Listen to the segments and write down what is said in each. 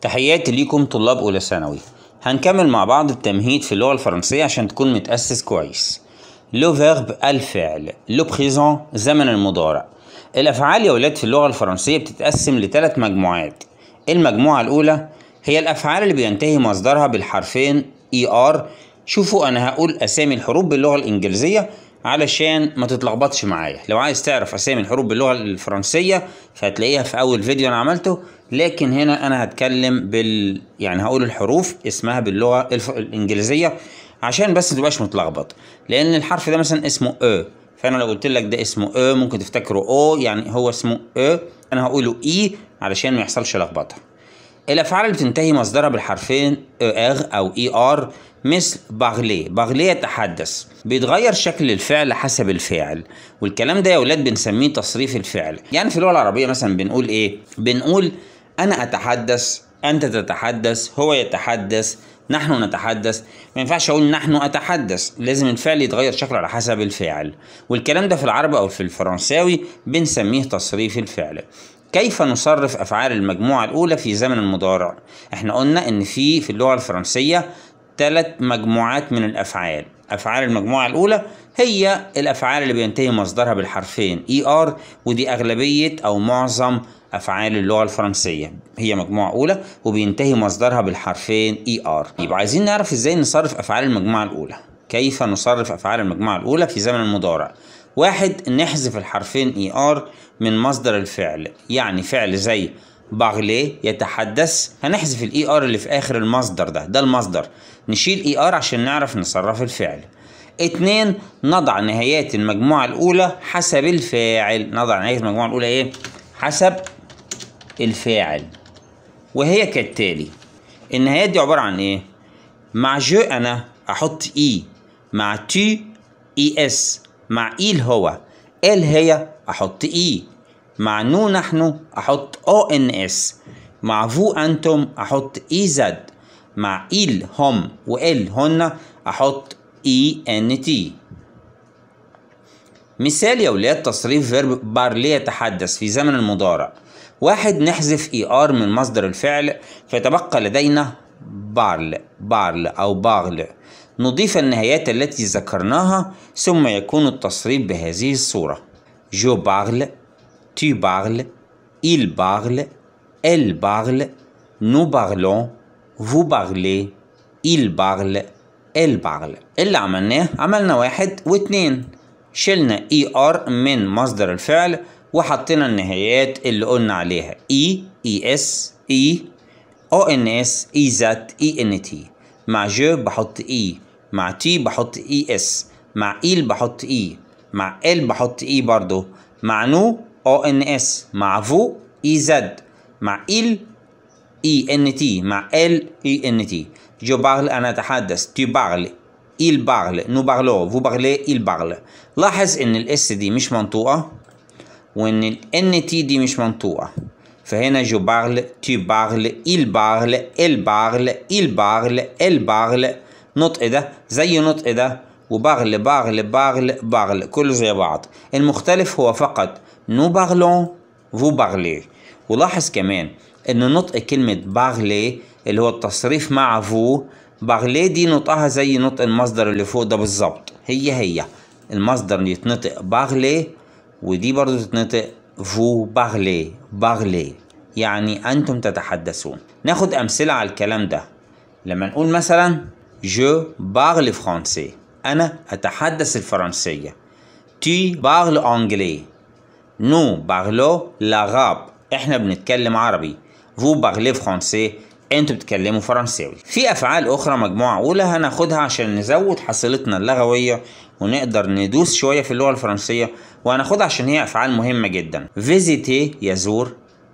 تحياتي ليكم طلاب أولى ثانوي هنكمل مع بعض التمهيد في اللغة الفرنسية عشان تكون متأسس كويس لو فيرب الفعل لو بريزون زمن المضارع الأفعال يا ولاد في اللغة الفرنسية بتتقسم لثلاث مجموعات المجموعة الأولى هي الأفعال اللي بينتهي مصدرها بالحرفين اي ار شوفوا أنا هقول أسامي الحروف باللغة الإنجليزية علشان ما تتلخبطش معايا لو عايز تعرف أسامي الحروف باللغة الفرنسية فهتلاقيها في أول فيديو أنا عملته لكن هنا انا هتكلم بال يعني هقول الحروف اسمها باللغه الف... الانجليزيه عشان بس ما تبقاش متلخبط لان الحرف ده مثلا اسمه ا فانا لو قلت لك ده اسمه ا ممكن تفتكره او يعني هو اسمه ا انا هقوله اي علشان ما يحصلش لخبطه الافعال اللي بتنتهي مصدرها بالحرفين اغ او اي ار مثل باغلي باغلي يتحدث بيتغير شكل الفعل حسب الفاعل والكلام ده يا ولاد بنسميه تصريف الفعل يعني في اللغه العربيه مثلا بنقول ايه بنقول أنا أتحدث أنت تتحدث هو يتحدث نحن نتحدث ما ينفعش أقول نحن أتحدث لازم الفعل يتغير شكله على حسب الفعل والكلام ده في العربي أو في الفرنساوي بنسميه تصريف الفعل كيف نصرف أفعال المجموعة الأولى في زمن المضارع احنا قلنا إن في في اللغة الفرنسية ثلاث مجموعات من الأفعال أفعال المجموعة الأولى هي الأفعال اللي بينتهي مصدرها بالحرفين ER ودي أغلبية أو معظم أفعال اللغة الفرنسية هي مجموعة أولى وبينتهي مصدرها بالحرفين إي e آر يبقى عايزين نعرف إزاي نصرف أفعال المجموعة الأولى كيف نصرف أفعال المجموعة الأولى في زمن المضارع واحد نحذف الحرفين إي e آر من مصدر الفعل يعني فعل زي باغلي يتحدث هنحذف الإي آر e اللي في آخر المصدر ده ده المصدر نشيل إي آر عشان نعرف نصرف الفعل اتنين نضع نهايات المجموعة الأولى حسب الفاعل نضع نهاية المجموعة الأولى إيه؟ حسب الفاعل وهي كالتالي النهايات دي عبارة عن ايه مع جو انا احط اي e. مع تي اي اس مع e اي هو ال هي احط اي e. مع نو نحن احط او ان اس مع فو انتم احط اي زد مع ايل هم وإل هن أحط إي إن تي مثال يا ولاد تصريف فيرب بارلي يتحدث في زمن المضارع واحد نحذف اي ار من مصدر الفعل فيتبقى لدينا بارل بارل أو باغل نضيف النهايات التي ذكرناها ثم يكون التصريف بهذه الصورة جو بارل تي بارل il parle, elle parle, nous parlons, vous parlez, il parle, elle parle اللي عملناه عملنا واحد واثنين شلنا اي ار من مصدر الفعل وحطينا النهايات اللي قلنا عليها اي اي اس اي او ان اس اي زد اي ان تي مع ج بحط اي e. مع تي بحط اي e اس مع ايل بحط اي مع ال بحط اي e. برضو مع نو او ان اس مع فو اي زد مع ايل اي ان تي مع ال اي ان تي جو بارل انا اتحدث تي بارل إيل parle, نو parlons, vous parlez, إيل parle. لاحظ ان الاس دي مش منطوقة وان ان تي دي مش منطوقة فهنا جو بارل تي بارل ايل بارل ايل بارل ايل بارل إل بارل نطق ده زي نطق ده وبارل بارل بارل بارل كله زي بعض المختلف هو فقط نو بارلون فو بارلي ولاحظ كمان ان نطق كلمة بارلي اللي هو التصريف مع فو بارلي دي نطقها زي نطق المصدر اللي فوق ده بالظبط هي هي المصدر يتنطق بارلي ودي برضو تتنطق فو بارلي بارلي يعني أنتم تتحدثون ناخد أمثلة على الكلام ده لما نقول مثلا جو بغلي فرنسي أنا أتحدث الفرنسية تي بارل أنجلي نو بارلو لغاب إحنا بنتكلم عربي فو بارلي فرنسي انتوا بتتكلموا فرنساوي في افعال اخرى مجموعه اولى هناخدها عشان نزود حصيلتنا اللغويه ونقدر ندوس شويه في اللغه الفرنسيه وهناخدها عشان هي افعال مهمه جدا فيزيتي يزور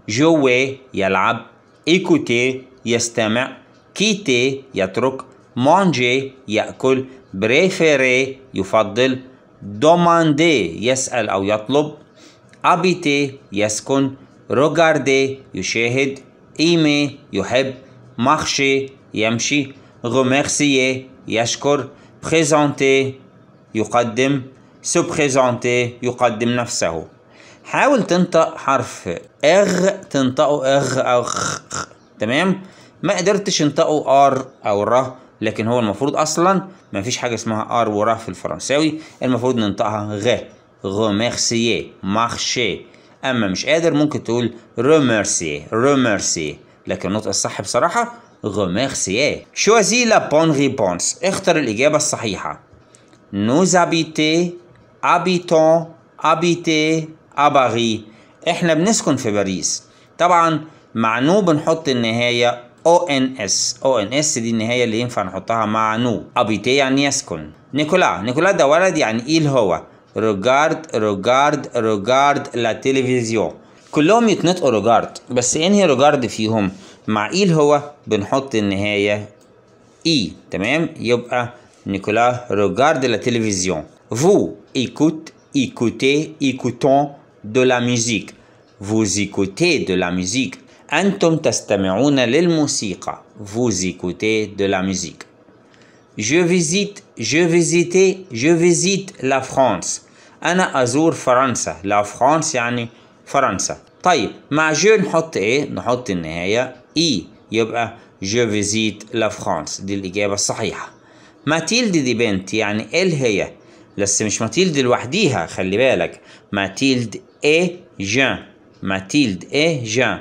جوي يلعب ايكوتي يستمع كيتي يترك مانجي ياكل بريفيري يفضل دوماندي يسال او يطلب ابيتي يسكن روغاردي يشاهد ايمي يحب marcher يمشي remercier يشكر présenter يقدم se présenter يقدم نفسه حاول تنطق حرف اغ تنطقه اغ او خ تمام ما قدرتش انطقه ار او ر لكن هو المفروض اصلا ما فيش حاجه اسمها ار ورا في الفرنساوي المفروض ننطقها غ غوميرسيي مارشي اما مش قادر ممكن تقول ريميرسي ريميرسي لكن النطق الصح بصراحة remercier شوزي لا بون ريبونس اختر الإجابة الصحيحة نوز ابيتي ابيتون ابيتي à احنا بنسكن في باريس طبعا مع نو بنحط النهاية او ان اس او ان اس دي النهاية اللي ينفع نحطها مع نو ابيتي يعني يسكن نيكولا نيكولا ده ولد يعني ايه هو روجارد روجارد روجارد لا تلفزيون كلهم يتنطقوا روجارد بس انهي روجارد فيهم مع اي هو بنحط النهايه اي e، تمام يبقى نيكولا روجارد لا تلفزيون فو ايكوت ايكوتي ايكوتون دو لا ميوزيك فو ايكوتي دو لا musique أنتم تستمعون للموسيقى فو ايكوتي دو لا musique je visite je visitais je visite la France أنا أزور فرنسا la France يعني فرنسا طيب مع جو نحط ايه نحط النهايه اي e، يبقى جو فيزيت لا فرانس دي الاجابه الصحيحه ماتيلد دي بنت يعني إيه ال هي بس مش ماتيلد لوحديها خلي بالك ماتيلد اي جان ماتيلد اي جان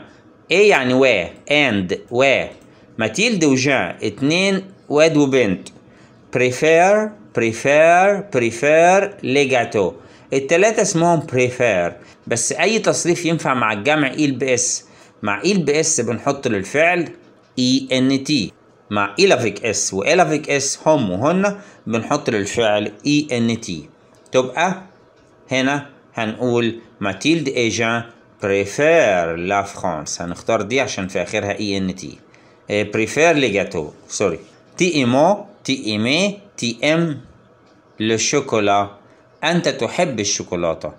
ايه يعني و اند و ماتيلد وجان اتنين واد وبنت بريفير بريفير بريفير جاتو التلاتة اسمهم prefer بس أي تصريف ينفع مع الجمع ال بي إس مع ال بي إس بنحط للفعل إي إن تي مع إلافيك e إس وإلافيك e إس هم وهن بنحط للفعل إي إن تي تبقى هنا هنقول ماتيلد إيجان بريفير لا فرانس هنختار دي عشان في آخرها إي إن تي بريفير ليجاتو سوري تي إيمو تي إيمي تي إم لو شوكولا أنت تحب الشوكولاتة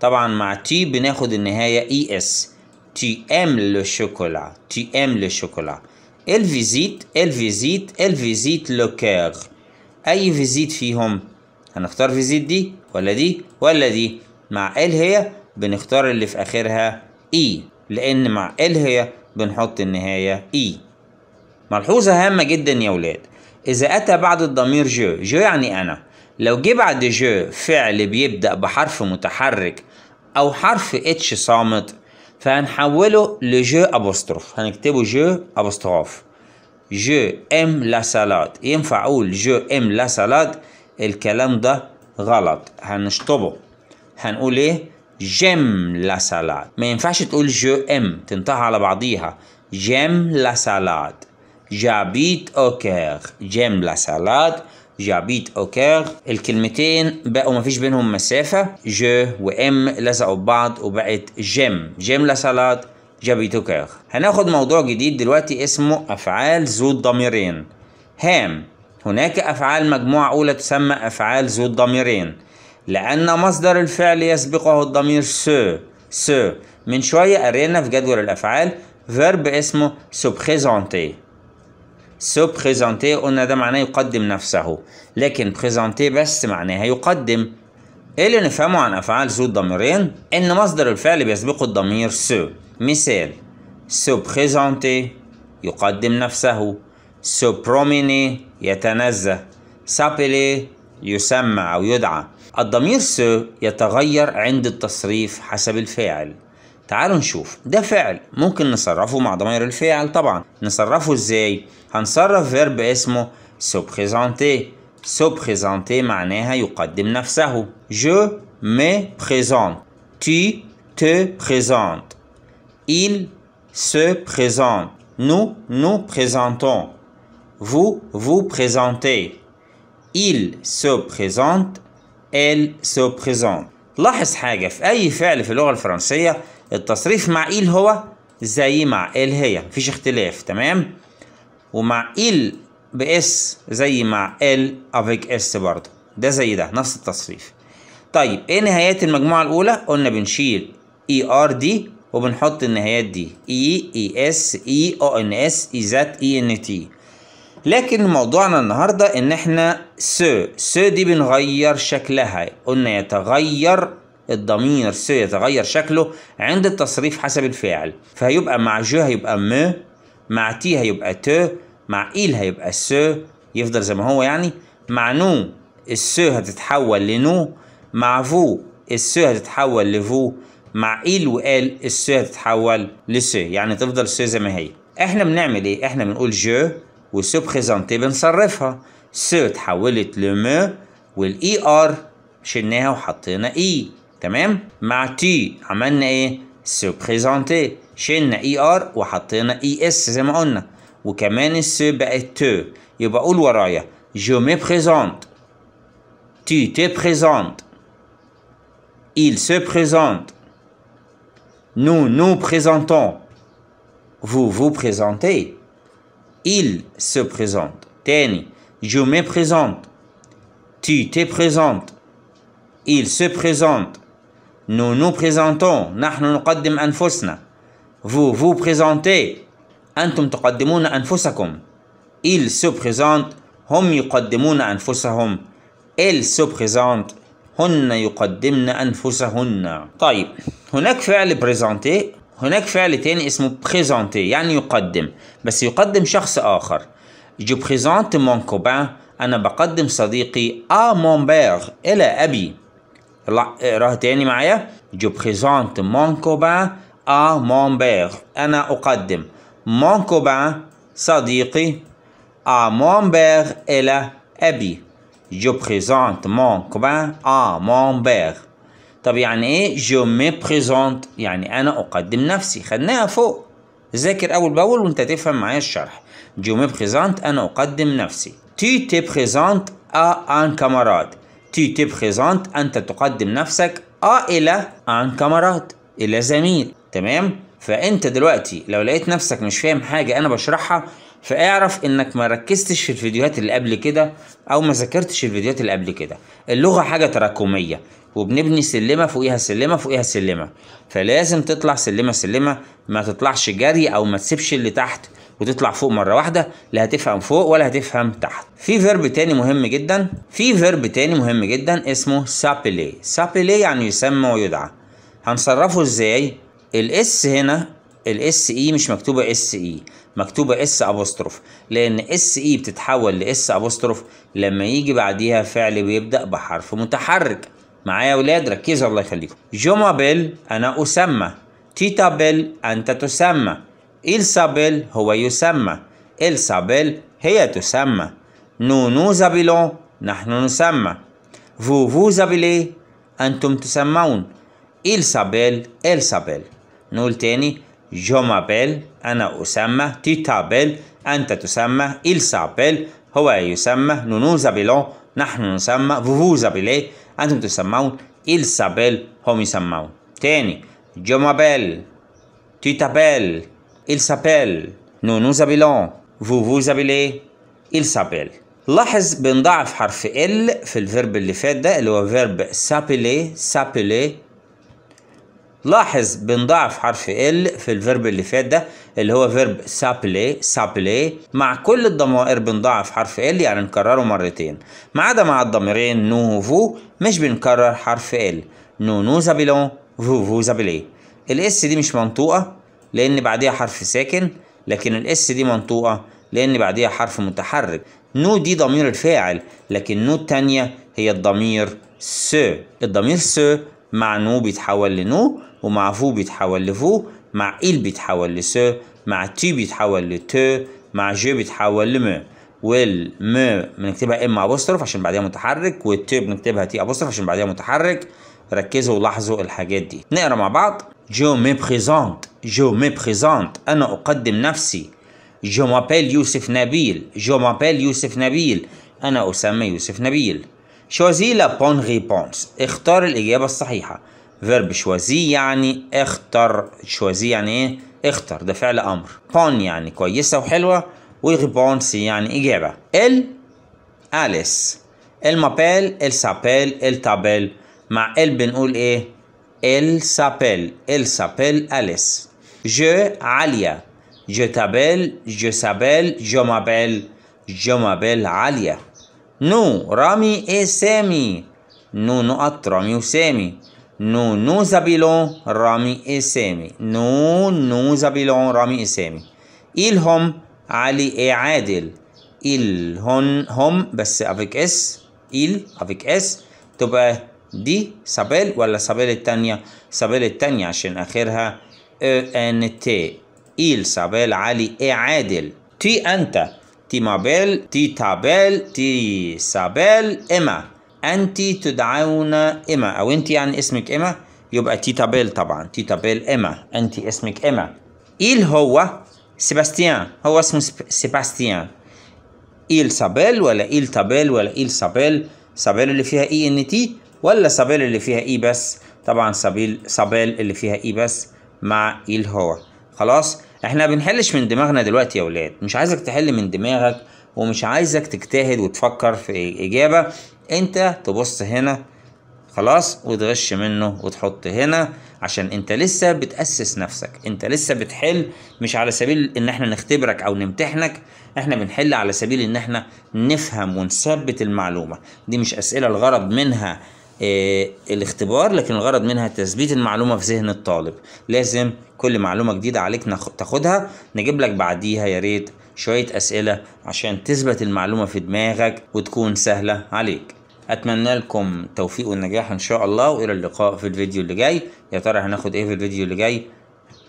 طبعا مع تي بناخد النهاية e اي اس تي ام للشوكولا تي ام لو شوكولا الفيزيت الفيزيت الفيزيت لو كير اي فيزيت فيهم هنختار فيزيت دي ولا دي ولا دي مع ال هي بنختار اللي في اخرها اي e. لان مع ال هي بنحط النهاية اي e. ملحوظة هامة جدا يا ولاد اذا اتى بعد الضمير جو جو يعني انا لو جه بعد جو فعل بيبدأ بحرف متحرك أو حرف اتش صامت فهنحوله لجو أبوستروف هنكتبه جو أبوستروف جو ام لا سالاد ينفع أقول جو ام لا سالاد الكلام ده غلط هنشطبه هنقول إيه جيم لا سالاد ما ينفعش تقول جو ام تنتهي على بعضيها جيم لا سالاد جابيت أوكير جيم لا سالاد جابيت او كار الكلمتين بقوا ما فيش بينهم مسافة جو وام لزقوا ببعض وبقت جيم جيم لسالات جابيت او كار هناخد موضوع جديد دلوقتي اسمه افعال ذو الضميرين هام هناك افعال مجموعة اولى تسمى افعال ذو الضميرين لان مصدر الفعل يسبقه الضمير سو سو من شوية قرينا في جدول الافعال فيرب اسمه سبخيزونتي سو بريزونتي قلنا ده معناه يقدم نفسه لكن بريزونتي بس معناها يقدم ايه اللي نفهمه عن افعال ذو الضميرين ان مصدر الفعل بيسبقه الضمير سو مثال سو بريزونتي يقدم نفسه سو بروميني يتنزه سابلي يسمى او يدعى الضمير سو يتغير عند التصريف حسب الفاعل تعالوا نشوف ده فعل ممكن نصرفه مع ضمير الفاعل طبعا نصرفه ازاي هنصرف فيرب اسمه سوبريزانتي سوبريزانتي معناها يقدم نفسه جو مي بريزون تي تي بريزون Il se présente. Nous nous présentons. Vous vous présentez. Il se présente. Elle se présente. لاحظ حاجة في أي فعل في اللغة الفرنسية التصريف مع إيل هو زي مع إل هي مفيش اختلاف تمام ومع إيل بإس زي مع إل أفيك إس برضه ده زي ده نفس التصريف طيب إيه نهايات المجموعة الأولى قلنا بنشيل إي آر دي وبنحط النهايات دي إي إي إس إي أو إن إس إي زات إي إن تي لكن موضوعنا النهاردة إن إحنا سو سو دي بنغير شكلها قلنا يتغير الضمير س يتغير شكله عند التصريف حسب الفاعل فهيبقى مع ج هيبقى م مع تي هيبقى ت مع إيل هيبقى س يفضل زي ما هو يعني مع نو الس هتتحول لنو مع فو الس هتتحول لفو مع إيل وآل الس هتتحول لس يعني تفضل س زي ما هي احنا بنعمل ايه احنا بنقول جو وسو بريزونتي بنصرفها س تحولت لم والاي ار شلناها وحطينا اي تمام مع تي عملنا ايه سبريزونتي شلنا اي ار وحطينا اي اس زي ما قلنا وكمان الس بقت تو يبقى قول ورايا جو مي بريزونت تي تي بريزونت il se présente nous nous présentons vous vous présentez il se présente تاني je me présente tu te présentes il se présente Nous nous présentons. نحن نقدم أنفسنا. Vous vous présentez. أنتم تقدمون أنفسكم. Ils se présentent. هم يقدمون أنفسهم. Elles se présentent. هن يقدمن أنفسهن. طيب هناك فعل بريزونتي هناك فعل تاني اسمه بريزونتي يعني يقدم. بس يقدم شخص آخر. Je présente mon copain. أنا بقدم صديقي à mon père إلى أبي. لا اقراها تاني معايا جو بريزونت مون كوبان ا مون بير انا اقدم مون كوبان صديقي ا مون بير الى ابي جو بريزونت مون كوبان ا مون بير طب يعني ايه جو مي بريزونت يعني انا اقدم نفسي خدناها فوق ذاكر اول باول وانت تفهم معايا الشرح جو مي بريزونت انا اقدم نفسي تي تي بريزونت ا ان كاماراد تي تي présentes أنت تقدم نفسك آه إلى عن كاميرات إلى زميل تمام فأنت دلوقتي لو لقيت نفسك مش فاهم حاجة أنا بشرحها فاعرف انك ما ركزتش في الفيديوهات اللي قبل كده او ما ذاكرتش الفيديوهات اللي قبل كده اللغه حاجه تراكميه وبنبني سلمه فوقيها سلمه فوقيها سلمه فلازم تطلع سلمه سلمه ما تطلعش جري او ما تسيبش اللي تحت وتطلع فوق مره واحده لا هتفهم فوق ولا هتفهم تحت في فيرب تاني مهم جدا في فيرب تاني مهم جدا اسمه سابلي سابلي يعني يسمى ويدعى هنصرفه ازاي الاس هنا الاس اي e مش مكتوبه اس اي e، مكتوبه اس ابوستروف لان اس اي e بتتحول لاس ابوستروف لما يجي بعديها فعل بيبدا بحرف متحرك معايا يا ولاد ركزوا الله يخليكم جوما بيل انا اسمى تيتابيل انت تسمى إيلسابيل هو يسمى إيلسابيل هي تسمى نو نو زابيلون نحن نسمى فو فو زابيلي أنتم تسمون إيلسابيل إيلسابيل نقول تاني جو مابيل أنا أسمى تيتابيل أنت تسمى إيلسابيل هو يسمى نو نو زابيلون نحن نسمى فو فو زابيلي أنتم تسمون إيلسابيل هم يسمون تاني جو مابيل تيتابيل il s'appelle nous nous appelons vous vous appelez il s'appelle لاحظ بنضعف حرف ال في الفيرب اللي فات ده اللي هو فيرب سابيلي سابيلي لاحظ بنضعف حرف ال في الفيرب اللي فات ده اللي هو فيرب سابلي سابلي مع كل الضمائر بنضعف حرف ال يعني نكرره مرتين ما عدا مع الضميرين نو وفو مش بنكرر حرف ال نو نو زابيلون فو فو زابيلي الاس دي مش منطوقه لأن بعديها حرف ساكن لكن الإس دي منطوقة لأن بعديها حرف متحرك نو دي ضمير الفاعل لكن نو التانية هي الضمير س الضمير س مع نو بيتحول لنو ومع فو بيتحول لفو مع إل بيتحول لس مع تي بيتحول لت مع جو بيتحول لم والم بنكتبها ام ابوستروف عشان بعديها متحرك والت بنكتبها تي ابوستروف عشان بعديها متحرك ركزوا ولاحظوا الحاجات دي نقرا مع بعض جو مي بريزونت جو مي بريزونت أنا أقدم نفسي جو مابيل يوسف نبيل جو مابيل يوسف نبيل أنا أسمى يوسف نبيل شوزي لا بون ريبونس اختار الإجابة الصحيحة فيرب شوزي يعني اختر شوزي يعني إيه اختر ده فعل أمر بون يعني كويسة وحلوة وريبونس يعني إجابة ال أليس المابيل السابيل التابيل مع ال بنقول إيه Elle s'appelle. Elle s'appelle Alice. Je, Alia. Je t'appelle. Je s'appelle. Je m'appelle. Je m'appelle Alia. Nous, Rami et Sami. Nous, notre Rami ou Sami. Nous, nous appelons Rami et Sami. Nous, nous appelons Rami et Sami. Ils هم Ali et Adil. Ils هم, هم بس avec S. Ils avec S. تبقى دي سابيل ولا سابيل التانية سابيل التانية عشان آخرها او ان تي إيل سابيل علي إي عادل تي أنت تي مابيل تي تابيل تي سابيل إما أنت تدعون إما أو أنت يعني اسمك إما يبقى تي تابيل طبعا تي تابيل إما أنت اسمك إما إيل هو سيباستيان هو اسمه سيباستيان إيل سابيل ولا إيل تابيل ولا إيل سابيل سابيل اللي فيها إي إن تي ولا صابيل اللي فيها اي e بس طبعا صابيل صابيل اللي فيها اي e بس مع اي الهوا خلاص احنا بنحلش من دماغنا دلوقتي يا ولاد مش عايزك تحل من دماغك ومش عايزك تجتهد وتفكر في اجابه انت تبص هنا خلاص وتغش منه وتحط هنا عشان انت لسه بتأسس نفسك انت لسه بتحل مش على سبيل ان احنا نختبرك او نمتحنك احنا بنحل على سبيل ان احنا نفهم ونثبت المعلومة دي مش اسئلة الغرض منها آه، الاختبار لكن الغرض منها تثبيت المعلومة في ذهن الطالب لازم كل معلومة جديدة عليك تاخدها نجيب لك بعديها يا ريت شوية أسئلة عشان تثبت المعلومة في دماغك وتكون سهلة عليك أتمنى لكم توفيق والنجاح إن شاء الله وإلى اللقاء في الفيديو اللي جاي يا ترى هناخد إيه في الفيديو اللي جاي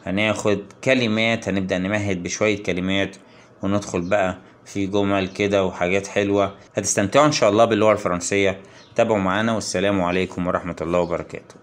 هناخد كلمات هنبدأ نمهد بشوية كلمات وندخل بقى في جمل كده وحاجات حلوة هتستمتعوا إن شاء الله باللغة الفرنسية تابعوا معانا والسلام عليكم ورحمة الله وبركاته